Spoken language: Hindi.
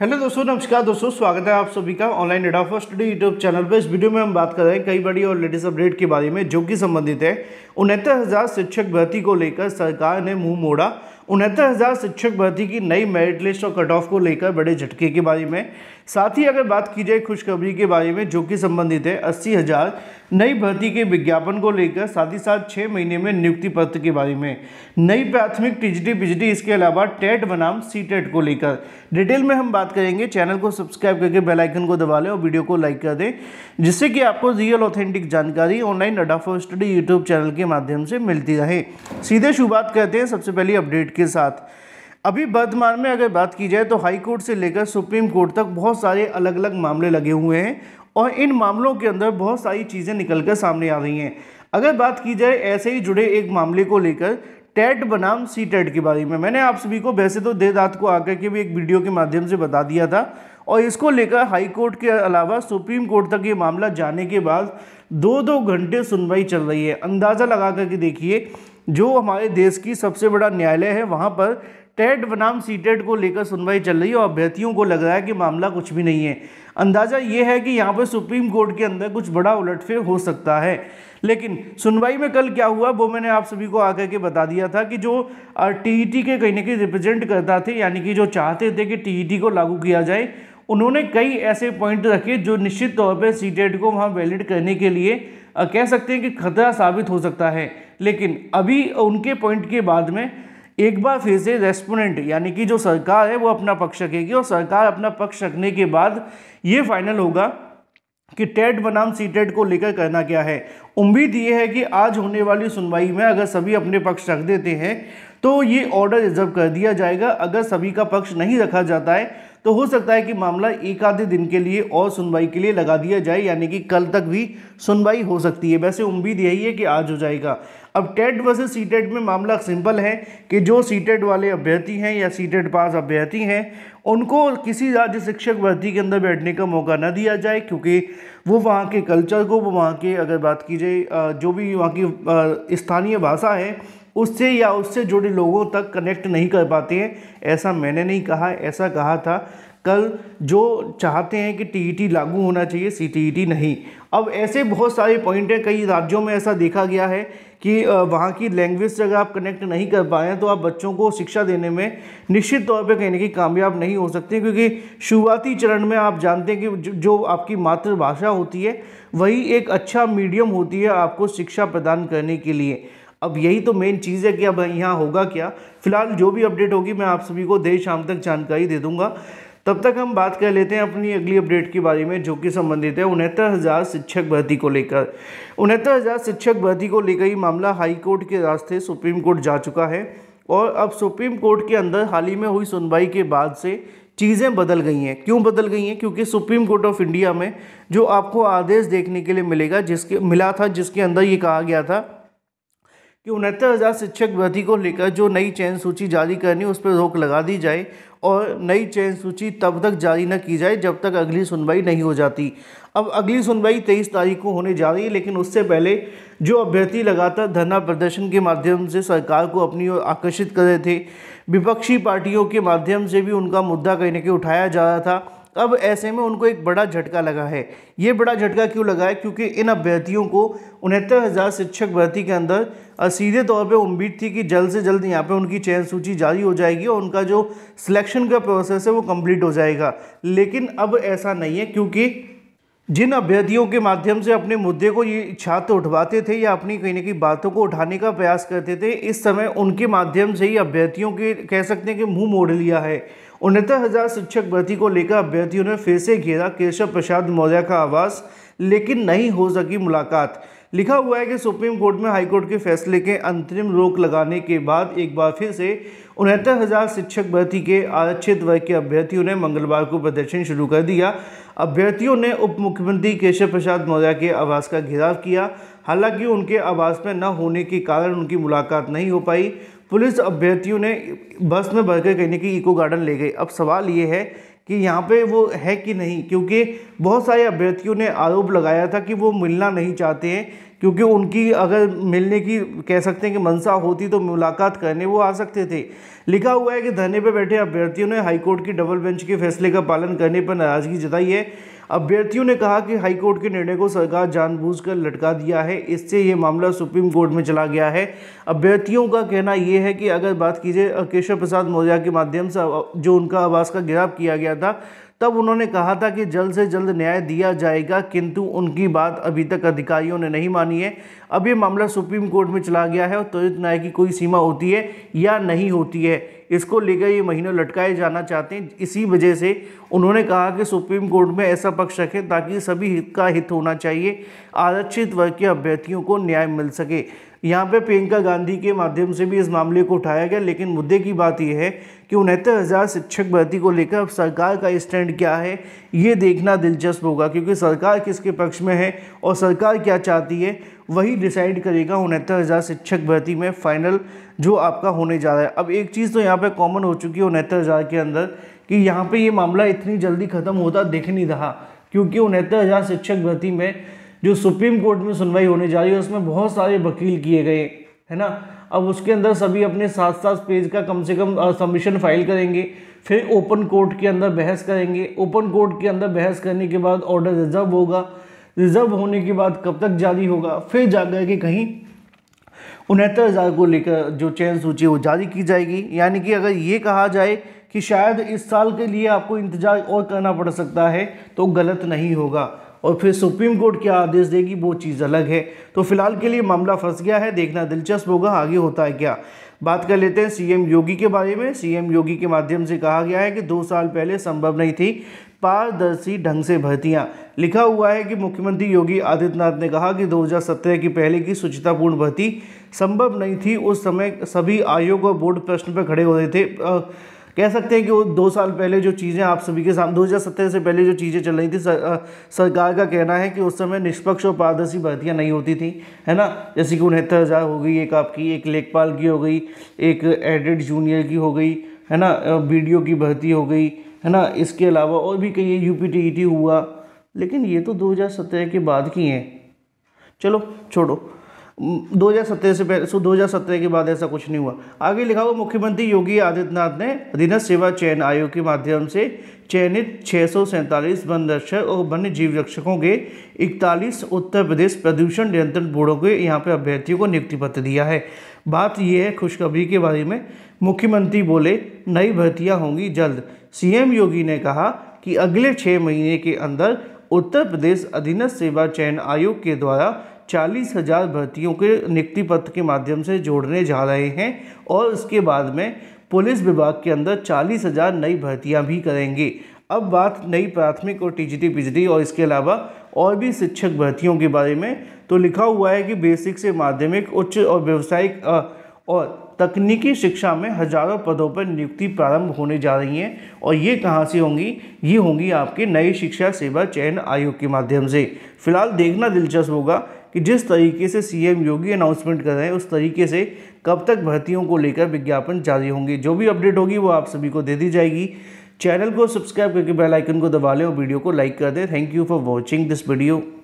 हेलो दोस्तों नमस्कार दोस्तों स्वागत है आप सभी का online data for study YouTube channel पर इस वीडियो में हम बात कर रहे हैं कई बड़ी और लेटेस्ट अपडेट के बारे में जो कि संबंधित है उनहत्तर हज़ार शिक्षक भर्ती को लेकर सरकार ने मुंह मोड़ा उनहत्तर हज़ार शिक्षक भर्ती की नई मेरिट लिस्ट और कट ऑफ को लेकर बड़े झटके के बारे में साथ ही अगर बात की जाए खुशखबरी के बारे में जो कि संबंधित है अस्सी हज़ार नई भर्ती के विज्ञापन को लेकर साथ ही साथ छः महीने में नियुक्ति पत्र के बारे में नई प्राथमिक टीजडी पिजडी इसके अलावा टेट बनाम सी टेट e को लेकर डिटेल में हम बात करेंगे चैनल को सब्सक्राइब करके बेलाइकन को दबा लें और वीडियो को लाइक कर दें जिससे कि आपको रियल ऑथेंटिक जानकारी ऑनलाइन अडाफो स्टडी यूट्यूब चैनल के माध्यम से मिलती रहे सीधे शुरुआत करते हैं सबसे पहली अपडेट के साथ अभी वर्तमान में अगर बात की जाए तो हाई कोर्ट से लेकर सुप्रीम कोर्ट तक बहुत सारे अलग अलग मामले लगे हुए हैं और इन मामलों के अंदर बहुत सारी चीज़ें निकल कर सामने आ रही हैं अगर बात की जाए ऐसे ही जुड़े एक मामले को लेकर टेट बनाम सी टेट के बारे में मैंने आप सभी को वैसे तो देर रात को आकर के भी एक वीडियो के माध्यम से बता दिया था और इसको लेकर हाई कोर्ट के अलावा सुप्रीम कोर्ट तक ये मामला जाने के बाद दो दो घंटे सुनवाई चल रही है अंदाज़ा लगा करके देखिए जो हमारे देश की सबसे बड़ा न्यायालय है वहाँ पर टेट बनाम सीटेट को लेकर सुनवाई चल रही है और अभ्यर्थियों को लग रहा है कि मामला कुछ भी नहीं है अंदाज़ा ये है कि यहाँ पर सुप्रीम कोर्ट के अंदर कुछ बड़ा उलटफेर हो सकता है लेकिन सुनवाई में कल क्या हुआ वो मैंने आप सभी को आकर के बता दिया था कि जो टीईटी के कहीं ना कहीं रिप्रेजेंट करता थे यानी कि जो चाहते थे कि टीईटी को लागू किया जाए उन्होंने कई ऐसे पॉइंट रखे जो निश्चित तौर पर सीटेट को वहाँ वैलिड करने के लिए कह सकते हैं कि खतरा साबित हो सकता है लेकिन अभी उनके पॉइंट के बाद में एक बार फिर से रेस्पोनेंट यानी कि जो सरकार है वो अपना पक्ष रखेगी और सरकार अपना पक्ष रखने के बाद ये फाइनल होगा कि टेट बनाम सी टेट को लेकर करना क्या है उम्मीद ये है कि आज होने वाली सुनवाई में अगर सभी अपने पक्ष रख देते हैं तो ये ऑर्डर रिजर्व कर दिया जाएगा अगर सभी का पक्ष नहीं रखा जाता है तो हो सकता है कि मामला एक आधे दिन के लिए और सुनवाई के लिए लगा दिया जाए यानी कि कल तक भी सुनवाई हो सकती है वैसे उम्मीद यही है कि आज हो जाएगा अब टेट वर्सेज सी में मामला सिंपल है कि जो सी वाले अभ्यर्थी हैं या सी पास अभ्यर्थी हैं उनको किसी राज्य शिक्षक भर्ती के अंदर बैठने का मौका ना दिया जाए क्योंकि वो वहाँ के कल्चर को वो वहाँ के अगर बात की जाए जो भी वहाँ की स्थानीय भाषा है उससे या उससे जुड़े लोगों तक कनेक्ट नहीं कर पाते हैं ऐसा मैंने नहीं कहा ऐसा कहा था कल जो चाहते हैं कि टीईटी लागू होना चाहिए सीटीईटी नहीं अब ऐसे बहुत सारे पॉइंट हैं कई राज्यों में ऐसा देखा गया है कि वहाँ की लैंग्वेज से अगर आप कनेक्ट नहीं कर पाए तो आप बच्चों को शिक्षा देने में निश्चित तौर पे कहीं ना कामयाब नहीं हो सकते क्योंकि शुरुआती चरण में आप जानते हैं कि जो आपकी मातृभाषा होती है वही एक अच्छा मीडियम होती है आपको शिक्षा प्रदान करने के लिए अब यही तो मेन चीज़ है कि अब यहाँ होगा क्या फिलहाल जो भी अपडेट होगी मैं आप सभी को देर शाम तक जानकारी दे दूँगा तब तक हम बात कर लेते हैं अपनी अगली अपडेट के बारे में जो कि संबंधित है उनहत्तर हज़ार शिक्षक भर्ती को लेकर उनहत्तर हज़ार शिक्षक भर्ती को लेकर ही मामला हाई कोर्ट के रास्ते सुप्रीम कोर्ट जा चुका है और अब सुप्रीम कोर्ट के अंदर हाल ही में हुई सुनवाई के बाद से चीज़ें बदल गई हैं क्यों बदल गई हैं क्योंकि सुप्रीम कोर्ट ऑफ इंडिया में जो आपको आदेश देखने के लिए मिलेगा जिसके मिला था जिसके अंदर ये कहा गया था कि उनहत्तर हज़ार शिक्षक भर्ती को लेकर जो नई चयन सूची जारी करनी उस पर रोक लगा दी जाए और नई चयन सूची तब तक जारी न की जाए जब तक अगली सुनवाई नहीं हो जाती अब अगली सुनवाई तेईस तारीख को होने जा रही है लेकिन उससे पहले जो अभ्यर्थी लगातार धरना प्रदर्शन के माध्यम से सरकार को अपनी ओर आकर्षित कर रहे थे विपक्षी पार्टियों के माध्यम से भी उनका मुद्दा कहीं ना कहीं उठाया जा रहा था अब ऐसे में उनको एक बड़ा झटका लगा है ये बड़ा झटका क्यों लगा है क्योंकि इन अभ्यर्थियों को उनहत्तर हज़ार शिक्षक भर्ती के अंदर सीधे तौर पे उम्मीद थी कि जल्द से जल्द यहाँ पे उनकी चयन सूची जारी हो जाएगी और उनका जो सिलेक्शन का प्रोसेस है वो कंप्लीट हो जाएगा लेकिन अब ऐसा नहीं है क्योंकि जिन अभ्यर्थियों के माध्यम से अपने मुद्दे को ये छात्र तो उठवाते थे या अपनी कहीं ना कहीं बातों को उठाने का प्रयास करते थे इस समय उनके माध्यम से ही अभ्यर्थियों के कह सकते हैं कि मुंह मोड़ लिया है उनहत्तर हजार शिक्षक भर्ती को लेकर अभ्यर्थियों ने फिर से घेरा केशव प्रसाद मौर्य का आवास लेकिन नहीं हो सकी मुलाकात लिखा हुआ है कि सुप्रीम कोर्ट में हाईकोर्ट के फैसले के अंतरिम रोक लगाने के बाद एक बार फिर से उनहत्तर हज़ार शिक्षक भर्ती के आरक्षित वर्ग के अभ्यर्थियों ने मंगलवार को प्रदर्शन शुरू कर दिया अभ्यर्थियों ने उप मुख्यमंत्री केशव प्रसाद मौर्य के आवास का घेराव किया हालांकि उनके आवास में न होने के कारण उनकी मुलाकात नहीं हो पाई पुलिस अभ्यर्थियों ने बस में कहीं ना कहीं इको गार्डन ले गई अब सवाल ये है कि यहाँ पे वो है कि नहीं क्योंकि बहुत सारे अभ्यर्थियों ने आरोप लगाया था कि वो मिलना नहीं चाहते हैं क्योंकि उनकी अगर मिलने की कह सकते हैं कि मनसा होती तो मुलाकात करने वो आ सकते थे लिखा हुआ है कि धरने पर बैठे अभ्यर्थियों ने हाईकोर्ट की डबल बेंच के फैसले का पालन करने पर नाराजगी जताई है अभ्यर्थियों ने कहा कि हाईकोर्ट के निर्णय को सरकार जानबूझकर लटका दिया है इससे ये मामला सुप्रीम कोर्ट में चला गया है अभ्यर्थियों का कहना यह है कि अगर बात कीजिए केशव प्रसाद मौर्य के माध्यम से जो उनका आवास का गिराव किया गया था तब उन्होंने कहा था कि जल्द से जल्द न्याय दिया जाएगा किंतु उनकी बात अभी तक अधिकारियों ने नहीं मानी है अब ये मामला सुप्रीम कोर्ट में चला गया है और त्वरित न्याय की कोई सीमा होती है या नहीं होती है इसको लेकर ये महीनों लटकाए जाना चाहते हैं इसी वजह से उन्होंने कहा कि सुप्रीम कोर्ट में ऐसा पक्ष रखें ताकि सभी हित का हित होना चाहिए आरक्षित वर्ग के अभ्यर्थियों को न्याय मिल सके यहाँ पे प्रियंका गांधी के माध्यम से भी इस मामले को उठाया गया लेकिन मुद्दे की बात यह है कि उनहत्तर हज़ार शिक्षक भर्ती को लेकर अब सरकार का स्टैंड क्या है ये देखना दिलचस्प होगा क्योंकि सरकार किसके पक्ष में है और सरकार क्या चाहती है वही डिसाइड करेगा उनहत्तर हज़ार शिक्षक भर्ती में फाइनल जो आपका होने जा रहा है अब एक चीज़ तो यहाँ पर कॉमन हो चुकी है उनहत्तर हज़ार के अंदर कि यहाँ पर ये मामला इतनी जल्दी ख़त्म होता दिख नहीं रहा क्योंकि उनहत्तर हज़ार शिक्षक भर्ती में जो सुप्रीम कोर्ट में सुनवाई होने जा रही है उसमें बहुत सारे वकील किए गए है ना अब उसके अंदर सभी अपने सात सात पेज का कम से कम सबमिशन फाइल करेंगे फिर ओपन कोर्ट के अंदर बहस करेंगे ओपन कोर्ट के अंदर बहस करने के बाद ऑर्डर रिजर्व होगा रिजर्व होने के बाद कब तक जारी होगा फिर जाकर के कहीं उनहत्तर हज़ार को लेकर जो चयन सूची वो जारी की जाएगी यानी कि अगर ये कहा जाए कि शायद इस साल के लिए आपको इंतज़ार और करना पड़ सकता है तो गलत नहीं होगा और फिर सुप्रीम कोर्ट क्या आदेश देगी वो चीज़ अलग है तो फिलहाल के लिए मामला फंस गया है देखना दिलचस्प होगा आगे होता है क्या बात कर लेते हैं सीएम योगी के बारे में सीएम योगी के माध्यम से कहा गया है कि दो साल पहले संभव नहीं थी पारदर्शी ढंग से भर्तियां लिखा हुआ है कि मुख्यमंत्री योगी आदित्यनाथ ने कहा कि 2017 की पहले की स्वच्छतापूर्ण भर्ती संभव नहीं थी उस समय सभी आयोग और बोर्ड प्रश्न पर खड़े हो रहे थे कह सकते हैं कि वो दो साल पहले जो चीज़ें आप सभी के सामने दो से पहले जो चीज़ें चल रही थी सरकार का कहना है कि उस समय निष्पक्ष और पारदर्शी भर्तियाँ नहीं होती थी है ना जैसे कि उनहत्तर हज़ार हो गई एक आपकी एक लेखपाल की हो गई एक एडेड जूनियर की हो गई है ना बी की भर्ती हो गई है ना इसके अलावा और भी कई यू पी हुआ लेकिन ये तो दो के बाद की हैं चलो छोड़ो दो हज़ार सत्रह से पहले सो दो हज़ार सत्रह के बाद ऐसा कुछ नहीं हुआ आगे लिखा हुआ मुख्यमंत्री योगी आदित्यनाथ ने अधीनस्थ सेवा चयन आयोग के माध्यम से चयनित छः सौ सैंतालीस वन रक्षक और वन्य जीव रक्षकों के इकतालीस उत्तर प्रदेश प्रदूषण नियंत्रण बोर्डों के यहाँ पे अभ्यर्थियों को नियुक्ति पत्र दिया है बात यह है खुशखबरी के बारे में मुख्यमंत्री बोले नई भर्तियाँ होंगी जल्द सीएम योगी ने कहा कि अगले छः महीने के अंदर उत्तर प्रदेश अधीनस्थ सेवा चयन आयोग के द्वारा चालीस हज़ार भर्तियों के नियुक्ति पत्र के माध्यम से जोड़ने जा रहे हैं और इसके बाद में पुलिस विभाग के अंदर चालीस हज़ार नई भर्तियाँ भी करेंगे अब बात नई प्राथमिक और टीजीटी पीजीटी और इसके अलावा और भी शिक्षक भर्तियों के बारे में तो लिखा हुआ है कि बेसिक से माध्यमिक उच्च और व्यावसायिक और तकनीकी शिक्षा में हजारों पदों पर नियुक्ति प्रारंभ होने जा रही हैं और ये कहाँ से होंगी ये होंगी आपके नई शिक्षा सेवा चयन आयोग के माध्यम से फिलहाल देखना दिलचस्प होगा कि जिस तरीके से सीएम योगी अनाउंसमेंट कर रहे हैं उस तरीके से कब तक भर्तियों को लेकर विज्ञापन जारी होंगे जो भी अपडेट होगी वो आप सभी को दे दी जाएगी चैनल को सब्सक्राइब करके बेल आइकन को दबा लें और वीडियो को लाइक कर दें thank you for watching this video